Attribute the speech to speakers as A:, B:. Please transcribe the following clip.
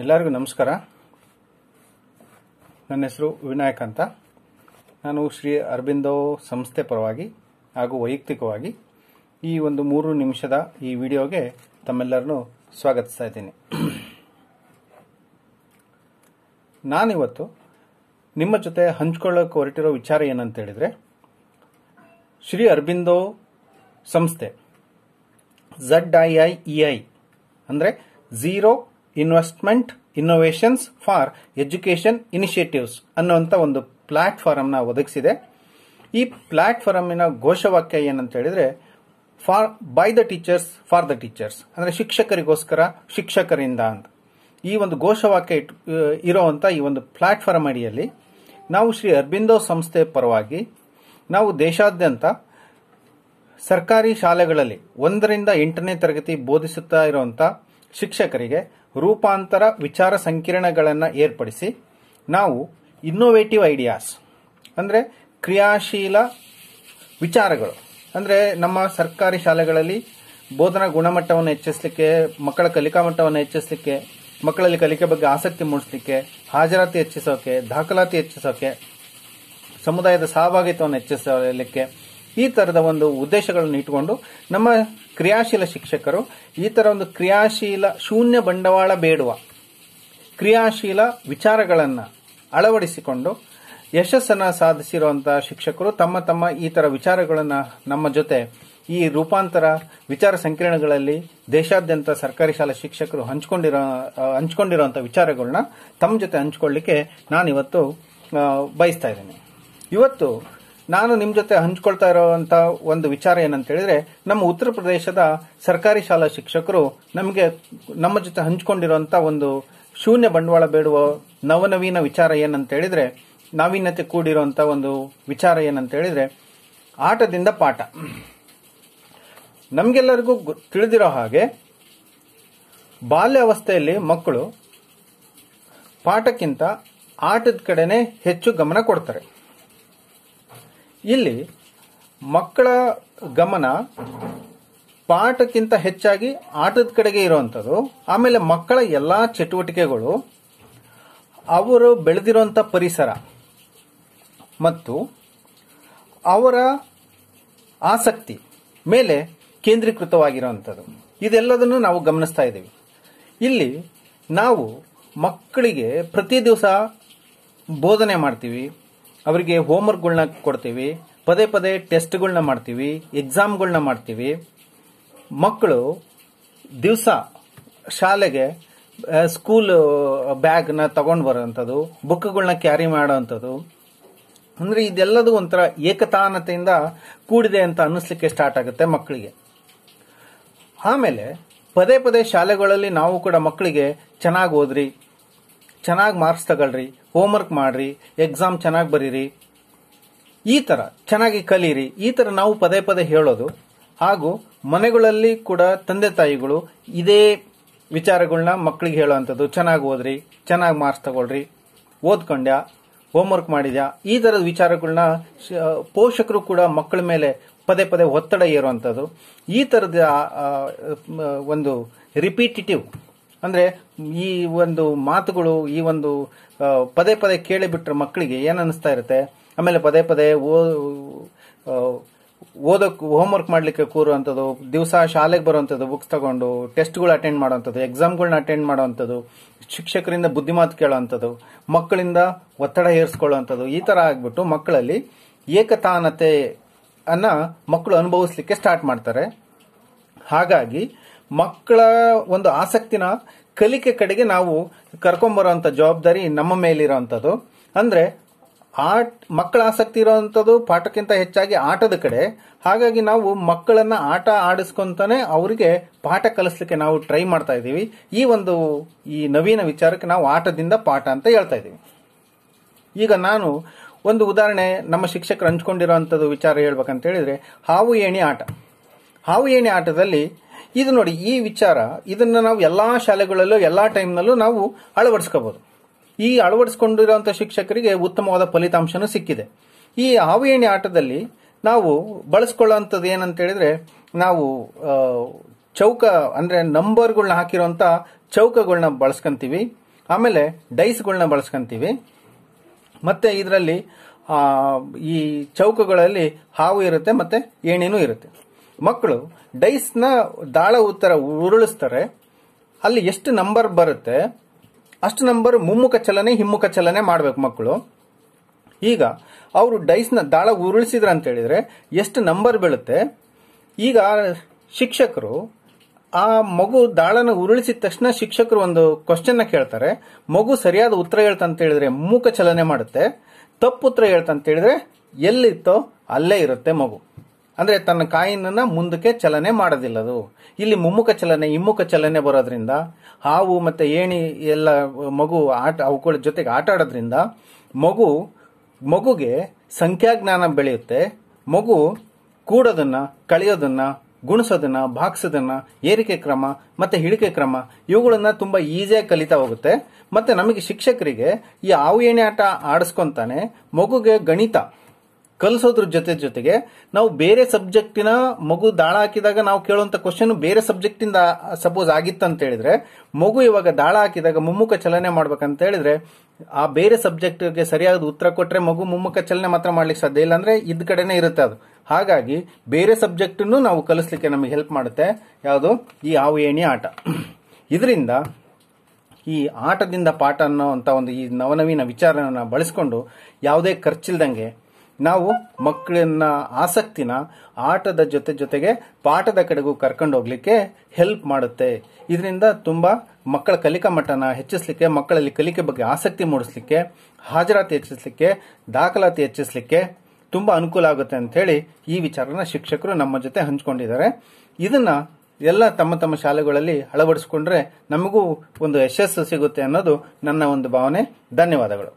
A: ಎಲ್ಲರಿಗೂ ನಮಸ್ಕಾರ ನನ್ನ ಹೆಸರು ವಿನಾಯಕ್ ಅಂತ ನಾನು ಶ್ರೀ ಅರಬಿಂದೋ ಸಂಸ್ಥೆ ಪರವಾಗಿ ಹಾಗೂ ವೈಯಕ್ತಿಕವಾಗಿ ಈ ಒಂದು ಮೂರು ನಿಮಿಷದ ಈ ವಿಡಿಯೋಗೆ ತಮ್ಮೆಲ್ಲರನ್ನು ಸ್ವಾಗತಿಸ್ತಾ ಇದ್ದೀನಿ ನಾನಿವತ್ತು ನಿಮ್ಮ ಜೊತೆ ಹಂಚ್ಕೊಳ್ಳೋಕೆ ಹೊರಟಿರೋ ವಿಚಾರ ಏನಂತ ಹೇಳಿದರೆ ಶ್ರೀ ಅರಬಿಂದೋ ಸಂಸ್ಥೆ Z I I E I ಅಂದರೆ zero investment innovations for education initiatives ಅನ್ನುವಂಥ ಒಂದು ಪ್ಲಾಟ್ಫಾರಂನ ಒದಗಿಸಿದೆ ಈ ಪ್ಲಾಟ್ಫಾರಂನ ಘೋಷವಾಕ್ಯ ಏನಂತ ಹೇಳಿದ್ರೆ for by the teachers for the teachers ಅಂದರೆ ಶಿಕ್ಷಕರಿಗೋಸ್ಕರ ಶಿಕ್ಷಕರಿಂದ ಅಂತ ಈ ಒಂದು ಘೋಷವಾಕ್ಯ ಇಟ್ ಈ ಒಂದು ಪ್ಲಾಟ್ಫಾರ್ಮ್ ಅಡಿಯಲ್ಲಿ ನಾವು ಶ್ರೀ ಅರ್ಬಿಂದೋ ಸಂಸ್ಥೆ ಪರವಾಗಿ ನಾವು ದೇಶಾದ್ಯಂತ ಸರ್ಕಾರಿ ಶಾಲೆಗಳಲ್ಲಿ ಒಂದರಿಂದ ಎಂಟನೇ ತರಗತಿ ಬೋಧಿಸುತ್ತಾ ಇರುವಂಥ ಶಿಕ್ಷಕರಿಗೆ ರೂಪಾಂತರ ವಿಚಾರ ಸಂಕಿರಣಗಳನ್ನು ಏರ್ಪಡಿಸಿ ನಾವು ಇನ್ನೋವೇಟಿವ್ ಐಡಿಯಾಸ್ ಅಂದರೆ ಕ್ರಿಯಾಶೀಲ ವಿಚಾರಗಳು ಅಂದರೆ ನಮ್ಮ ಸರ್ಕಾರಿ ಶಾಲೆಗಳಲ್ಲಿ ಬೋಧನಾ ಗುಣಮಟ್ಟವನ್ನು ಹೆಚ್ಚಿಸಲಿಕ್ಕೆ ಮಕ್ಕಳ ಕಲಿಕಾ ಮಟ್ಟವನ್ನು ಹೆಚ್ಚಿಸಲಿಕ್ಕೆ ಮಕ್ಕಳಲ್ಲಿ ಕಲಿಕೆ ಬಗ್ಗೆ ಆಸಕ್ತಿ ಮೂಡಿಸಲಿಕ್ಕೆ ಹಾಜರಾತಿ ಹೆಚ್ಚಿಸೋಕೆ ದಾಖಲಾತಿ ಹೆಚ್ಚಿಸೋಕೆ ಸಮುದಾಯದ ಸಹಭಾಗಿತ್ವವನ್ನು ಹೆಚ್ಚಿಸಲಿಕ್ಕೆ ಈ ತರದ ಒಂದು ಉದ್ದೇಶಗಳನ್ನು ಇಟ್ಟುಕೊಂಡು ನಮ್ಮ ಕ್ರಿಯಾಶೀಲ ಶಿಕ್ಷಕರು ಈ ತರ ಒಂದು ಕ್ರಿಯಾಶೀಲ ಶೂನ್ಯ ಬಂಡವಾಳ ಬೇಡುವ ಕ್ರಿಯಾಶೀಲ ವಿಚಾರಗಳನ್ನು ಅಳವಡಿಸಿಕೊಂಡು ಯಶಸ್ಸನ್ನು ಸಾಧಿಸಿರುವಂತಹ ಶಿಕ್ಷಕರು ತಮ್ಮ ತಮ್ಮ ಈ ತರ ವಿಚಾರಗಳನ್ನು ನಮ್ಮ ಜೊತೆ ಈ ರೂಪಾಂತರ ವಿಚಾರ ಸಂಕಿರಣಗಳಲ್ಲಿ ದೇಶಾದ್ಯಂತ ಸರ್ಕಾರಿ ಶಾಲಾ ಶಿಕ್ಷಕರು ಹಂಚ್ಕೊಂಡಿರೋ ಹಂಚಿಕೊಂಡಿರುವಂತಹ ವಿಚಾರಗಳನ್ನ ತಮ್ಮ ಜೊತೆ ಹಂಚ್ಕೊಳ್ಳಿಕ್ಕೆ ನಾನಿವತ್ತು ಬಯಸ್ತಾ ಇದ್ದೀನಿ ಇವತ್ತು ನಾನು ನಿಮ್ಮ ಜೊತೆ ಹಂಚ್ಕೊಳ್ತಾ ಇರೋವಂಥ ಒಂದು ವಿಚಾರ ಏನಂತ ಹೇಳಿದ್ರೆ ನಮ್ಮ ಉತ್ತರ ಪ್ರದೇಶದ ಸರ್ಕಾರಿ ಶಾಲಾ ಶಿಕ್ಷಕರು ನಮಗೆ ನಮ್ಮ ಜೊತೆ ಹಂಚ್ಕೊಂಡಿರುವಂಥ ಒಂದು ಶೂನ್ಯ ಬಂಡವಾಳ ಬೇಡುವ ನವನವೀನ ವಿಚಾರ ಏನಂತ ಹೇಳಿದ್ರೆ ನಾವೀನ್ಯತೆ ಕೂಡಿರುವಂಥ ಒಂದು ವಿಚಾರ ಏನಂತ ಹೇಳಿದ್ರೆ ಆಟದಿಂದ ಪಾಠ ನಮಗೆಲ್ಲರಿಗೂ ತಿಳಿದಿರೋ ಹಾಗೆ ಬಾಲ್ಯಾವಸ್ಥೆಯಲ್ಲಿ ಮಕ್ಕಳು ಪಾಠಕ್ಕಿಂತ ಆಟದ ಕಡೆನೇ ಹೆಚ್ಚು ಗಮನ ಕೊಡ್ತಾರೆ ಇಲ್ಲಿ ಮಕ್ಕಳ ಗಮನ ಪಾಠಕ್ಕಿಂತ ಹೆಚ್ಚಾಗಿ ಆಟದ ಕಡೆಗೆ ಇರುವಂಥದ್ದು ಆಮೇಲೆ ಮಕ್ಕಳ ಎಲ್ಲ ಚಟುವಟಿಕೆಗಳು ಅವರು ಬೆಳೆದಿರುವಂಥ ಪರಿಸರ ಮತ್ತು ಅವರ ಆಸಕ್ತಿ ಮೇಲೆ ಕೇಂದ್ರೀಕೃತವಾಗಿರುವಂಥದ್ದು ಇದೆಲ್ಲದನ್ನು ನಾವು ಗಮನಿಸ್ತಾ ಇದ್ದೀವಿ ಇಲ್ಲಿ ನಾವು ಮಕ್ಕಳಿಗೆ ಪ್ರತಿ ದಿವಸ ಬೋಧನೆ ಮಾಡ್ತೀವಿ ಅವರಿಗೆ ಹೋಮ್ವರ್ಕ್ಗಳನ್ನ ಕೊಡ್ತೀವಿ ಪದೇ ಪದೇ ಟೆಸ್ಟ್ಗಳನ್ನ ಮಾಡ್ತೀವಿ ಎಕ್ಸಾಮ್ಗಳನ್ನ ಮಾಡ್ತೀವಿ ಮಕ್ಕಳು ದಿವಸ ಶಾಲೆಗೆ ಸ್ಕೂಲ್ ಬ್ಯಾಗ್ನ ತಗೊಂಡು ಬರೋವಂಥದ್ದು ಬುಕ್ಗಳನ್ನ ಕ್ಯಾರಿ ಮಾಡೋವಂಥದ್ದು ಅಂದರೆ ಇದೆಲ್ಲದೂ ಒಂಥರ ಏಕತಾನತೆಯಿಂದ ಕೂಡಿದೆ ಅಂತ ಅನ್ನಿಸ್ಲಿಕ್ಕೆ ಸ್ಟಾರ್ಟ್ ಆಗುತ್ತೆ ಮಕ್ಕಳಿಗೆ ಆಮೇಲೆ ಪದೇ ಪದೇ ಶಾಲೆಗಳಲ್ಲಿ ನಾವು ಕೂಡ ಮಕ್ಕಳಿಗೆ ಚೆನ್ನಾಗಿ ಓದ್ರಿ ಚೆನ್ನಾಗಿ ಮಾರ್ಕ್ಸ್ ತಗೊಳ್ರಿ ವರ್ಕ್ ಮಾಡ್ರಿ ಎಕ್ಸಾಮ್ ಚೆನ್ನಾಗಿ ಬರೀರಿ ಈ ಥರ ಚೆನ್ನಾಗಿ ಕಲೀರಿ ಈ ಥರ ನಾವು ಪದೇ ಪದೇ ಹೇಳೋದು ಹಾಗೂ ಮನೆಗಳಲ್ಲಿ ಕೂಡ ತಂದೆ ತಾಯಿಗಳು ಇದೇ ವಿಚಾರಗಳನ್ನ ಮಕ್ಕಳಿಗೆ ಹೇಳೋವಂಥದ್ದು ಚೆನ್ನಾಗಿ ಓದ್ರಿ ಚೆನ್ನಾಗಿ ಮಾರ್ಕ್ಸ್ ತಗೊಳ್ರಿ ಓದ್ಕೊಂಡ್ಯಾ ಹೋಮ್ ವರ್ಕ್ ಮಾಡಿದ್ಯಾ ಈ ಥರದ ವಿಚಾರಗಳನ್ನ ಪೋಷಕರು ಕೂಡ ಮಕ್ಕಳ ಮೇಲೆ ಪದೇ ಪದೇ ಒತ್ತಡ ಇರುವಂಥದ್ದು ಈ ತರದ ಒಂದು ರಿಪೀಟಿಟಿವ್ ಅಂದ್ರೆ ಈ ಒಂದು ಮಾತುಗಳು ಈ ಒಂದು ಪದೇ ಪದೇ ಕೇಳಿಬಿಟ್ರೆ ಮಕ್ಕಳಿಗೆ ಏನು ಅನಿಸ್ತಾ ಇರುತ್ತೆ ಆಮೇಲೆ ಪದೇ ಪದೇ ಓ ಹೋಮ್ ವರ್ಕ್ ಮಾಡಲಿಕ್ಕೆ ಕೂರುವಂಥದ್ದು ದಿವಸ ಶಾಲೆಗೆ ಬರುವಂಥದ್ದು ಬುಕ್ಸ್ ತಗೊಂಡು ಟೆಸ್ಟ್ಗಳು ಅಟೆಂಡ್ ಮಾಡೋವಂಥದ್ದು ಎಕ್ಸಾಮ್ಗಳನ್ನ ಅಟೆಂಡ್ ಮಾಡುವಂಥದ್ದು ಶಿಕ್ಷಕರಿಂದ ಬುದ್ಧಿಮಾತು ಕೇಳುವಂಥದ್ದು ಮಕ್ಕಳಿಂದ ಒತ್ತಡ ಹೇರಿಸ್ಕೊಳ್ಳೋವಂಥದ್ದು ಈ ತರ ಆಗಿಬಿಟ್ಟು ಮಕ್ಕಳಲ್ಲಿ ಏಕತಾನತೆ ಅನ್ನ ಮಕ್ಕಳು ಅನುಭವಿಸ್ಲಿಕ್ಕೆ ಸ್ಟಾರ್ಟ್ ಮಾಡ್ತಾರೆ ಹಾಗಾಗಿ ಮಕ್ಕಳ ಒಂದು ಆಸಕ್ತಿನ ಕಲಿಕೆ ಕಡೆಗೆ ನಾವು ಕರ್ಕೊಂಬರೋಂಥ ಜವಾಬ್ದಾರಿ ನಮ್ಮ ಮೇಲಿರೋವಂಥದ್ದು ಅಂದ್ರೆ ಆಟ ಮಕ್ಕಳ ಆಸಕ್ತಿ ಇರೋವಂಥದ್ದು ಪಾಠಕ್ಕಿಂತ ಹೆಚ್ಚಾಗಿ ಆಟದ ಕಡೆ ಹಾಗಾಗಿ ನಾವು ಮಕ್ಕಳನ್ನ ಆಟ ಆಡಿಸ್ಕೊಂತಾನೆ ಅವರಿಗೆ ಪಾಠ ಕಲಿಸ್ಲಿಕ್ಕೆ ನಾವು ಟ್ರೈ ಮಾಡ್ತಾ ಇದ್ದೀವಿ ಈ ಒಂದು ಈ ನವೀನ ವಿಚಾರಕ್ಕೆ ನಾವು ಆಟದಿಂದ ಪಾಠ ಅಂತ ಹೇಳ್ತಾ ಇದ್ದೀವಿ ಈಗ ನಾನು ಒಂದು ಉದಾಹರಣೆ ನಮ್ಮ ಶಿಕ್ಷಕರು ಹಂಚ್ಕೊಂಡಿರೋವಂಥದ್ದು ವಿಚಾರ ಹೇಳ್ಬೇಕಂತ ಹೇಳಿದ್ರೆ ಹಾವು ಏಣಿ ಆಟ ಹಾವು ಏಣಿ ಆಟದಲ್ಲಿ ಇದು ನೋಡಿ ಈ ವಿಚಾರ ಇದನ್ನ ನಾವು ಎಲ್ಲಾ ಶಾಲೆಗಳಲ್ಲೂ ಎಲ್ಲ ಟೈಮ್ನಲ್ಲೂ ನಾವು ಅಳವಡಿಸ್ಕೋಬಹುದು ಈ ಅಳವಡಿಸಿಕೊಂಡಿರುವಂತಹ ಶಿಕ್ಷಕರಿಗೆ ಉತ್ತಮವಾದ ಫಲಿತಾಂಶನೂ ಸಿಕ್ಕಿದೆ ಈ ಏಣಿ ಆಟದಲ್ಲಿ ನಾವು ಬಳಸ್ಕೊಳ್ಳುವಂತದ್ದು ಏನಂತ ಹೇಳಿದ್ರೆ ನಾವು ಚೌಕ ಅಂದರೆ ನಂಬರ್ಗಳನ್ನ ಹಾಕಿರುವಂತ ಚೌಕಗಳನ್ನ ಬಳಸ್ಕೊಂತೀವಿ ಆಮೇಲೆ ಡೈಸ್ಗಳನ್ನ ಬಳಸ್ಕೊಂತೀವಿ ಮತ್ತೆ ಇದರಲ್ಲಿ ಈ ಚೌಕಗಳಲ್ಲಿ ಹಾವು ಇರುತ್ತೆ ಮತ್ತೆ ಏಣಿನೂ ಇರುತ್ತೆ ಮಕ್ಕಳು ಡೈಸ್ನ ದಾಳ ಉತ್ತರ ಉರುಳಿಸ್ತಾರೆ ಅಲ್ಲಿ ಎಷ್ಟು ನಂಬರ್ ಬರುತ್ತೆ ಅಷ್ಟು ನಂಬರ್ ಮುಮ್ಮುಖ ಚಲನೆ ಹಿಮ್ಮುಖ ಚಲನೆ ಮಾಡಬೇಕು ಮಕ್ಕಳು ಈಗ ಅವರು ಡೈಸ್ನ ದಾಳ ಉರುಳಿಸಿದ್ರ ಅಂತ ಹೇಳಿದ್ರೆ ಎಷ್ಟು ನಂಬರ್ ಬೀಳುತ್ತೆ ಈಗ ಶಿಕ್ಷಕರು ಆ ಮಗು ದಾಳನ ಉರುಳಿಸಿದ ತಕ್ಷಣ ಶಿಕ್ಷಕರು ಒಂದು ಕ್ವಶನ್ನ ಕೇಳ್ತಾರೆ ಮಗು ಸರಿಯಾದ ಉತ್ತರ ಅಂತ ಹೇಳಿದ್ರೆ ಮೂಕ ಚಲನೆ ಮಾಡುತ್ತೆ ತಪ್ಪು ಉತ್ತರ ಹೇಳ್ತಂತ ಹೇಳಿದ್ರೆ ಎಲ್ಲಿತ್ತೋ ಅಲ್ಲೇ ಇರುತ್ತೆ ಮಗು ಅಂದ್ರೆ ತನ್ನ ಕಾಯಿನ ಮುಂದಕ್ಕೆ ಚಲನೆ ಮಾಡೋದಿಲ್ಲ ಅದು ಇಲ್ಲಿ ಮುಮ್ಮುಖ ಚಲನೆ ಹಿಮ್ಮುಖ ಚಲನೆ ಬರೋದ್ರಿಂದ ಹಾವು ಮತ್ತೆ ಏಣಿ ಎಲ್ಲ ಮಗು ಆಟ ಅವುಗಳ ಜೊತೆಗೆ ಆಟ ಆಡೋದ್ರಿಂದ ಮಗು ಮಗುಗೆ ಸಂಖ್ಯಾಜ್ಞಾನ ಬೆಳೆಯುತ್ತೆ ಮಗು ಕೂಡೋದನ್ನ ಕಳೆಯೋದನ್ನ ಗುಣಿಸೋದನ್ನ ಭಾಗಿಸೋದನ್ನ ಏರಿಕೆ ಕ್ರಮ ಮತ್ತೆ ಹಿಡಿಕೆ ಕ್ರಮ ಇವುಗಳನ್ನ ತುಂಬಾ ಈಸಿಯಾಗಿ ಕಲಿತಾ ಹೋಗುತ್ತೆ ಮತ್ತೆ ನಮಗೆ ಶಿಕ್ಷಕರಿಗೆ ಈ ಹಾವು ಏಣಿ ಆಟ ಆಡಿಸ್ಕೊತಾನೆ ಮಗುಗೆ ಗಣಿತ ಕಲಿಸೋದ್ರ ಜೊತೆ ಜೊತೆಗೆ ನಾವು ಬೇರೆ ಸಬ್ಜೆಕ್ಟಿನ ಮಗು ದಾಳ ಹಾಕಿದಾಗ ನಾವು ಕೇಳುವಂತ ಕ್ವಶನ್ ಬೇರೆ ಸಬ್ಜೆಕ್ಟಿಂದ ಸಪೋಸ್ ಅಂತ ಹೇಳಿದ್ರೆ ಮಗು ಇವಾಗ ದಾಳ ಹಾಕಿದಾಗ ಮುಮ್ಮುಖ ಚಲನೆ ಮಾಡ್ಬೇಕಂತ ಹೇಳಿದ್ರೆ ಆ ಬೇರೆ ಸಬ್ಜೆಕ್ಟ್ಗೆ ಸರಿಯಾದ ಉತ್ತರ ಕೊಟ್ಟರೆ ಮಗು ಮುಮ್ಮುಖ ಚಲನೆ ಮಾತ್ರ ಮಾಡ್ಲಿಕ್ಕೆ ಸಾಧ್ಯ ಇಲ್ಲ ಅಂದ್ರೆ ಇದ್ ಕಡೆನೆ ಇರುತ್ತೆ ಅದು ಹಾಗಾಗಿ ಬೇರೆ ಸಬ್ಜೆಕ್ಟನ್ನು ನಾವು ಕಲಿಸ್ಲಿಕ್ಕೆ ನಮಗೆ ಹೆಲ್ಪ್ ಮಾಡುತ್ತೆ ಯಾವುದು ಈ ಹಾವು ಏಣಿ ಆಟ ಇದರಿಂದ ಈ ಆಟದಿಂದ ಪಾಠ ಅನ್ನೋ ಅಂತ ಒಂದು ಈ ನವನವೀನ ವಿಚಾರನ ಬಳಸ್ಕೊಂಡು ಯಾವುದೇ ಖರ್ಚಿಲ್ದಂಗೆ ನಾವು ಮಕ್ಕಳನ್ನ ಆಸಕ್ತಿನ ಆಟದ ಜೊತೆ ಜೊತೆಗೆ ಪಾಠದ ಕಡೆಗೂ ಕರ್ಕೊಂಡು ಹೋಗ್ಲಿಕ್ಕೆ ಹೆಲ್ಪ್ ಮಾಡುತ್ತೆ ಇದರಿಂದ ತುಂಬಾ ಮಕ್ಕಳ ಕಲಿಕಾ ಮಟ್ಟನ ಹೆಚ್ಚಿಸಲಿಕ್ಕೆ ಮಕ್ಕಳಲ್ಲಿ ಕಲಿಕೆ ಬಗ್ಗೆ ಆಸಕ್ತಿ ಮೂಡಿಸಲಿಕ್ಕೆ ಹಾಜರಾತಿ ಹೆಚ್ಚಿಸಲಿಕ್ಕೆ ದಾಖಲಾತಿ ಹೆಚ್ಚಿಸಲಿಕ್ಕೆ ತುಂಬಾ ಅನುಕೂಲ ಆಗುತ್ತೆ ಅಂತ ಹೇಳಿ ಈ ವಿಚಾರನ ಶಿಕ್ಷಕರು ನಮ್ಮ ಜೊತೆ ಹಂಚಿಕೊಂಡಿದ್ದಾರೆ ಇದನ್ನ ಎಲ್ಲ ತಮ್ಮ ತಮ್ಮ ಶಾಲೆಗಳಲ್ಲಿ ಅಳವಡಿಸಿಕೊಂಡ್ರೆ ನಮಗೂ ಒಂದು ಯಶಸ್ಸು ಸಿಗುತ್ತೆ ಅನ್ನೋದು ನನ್ನ ಒಂದು ಭಾವನೆ ಧನ್ಯವಾದಗಳು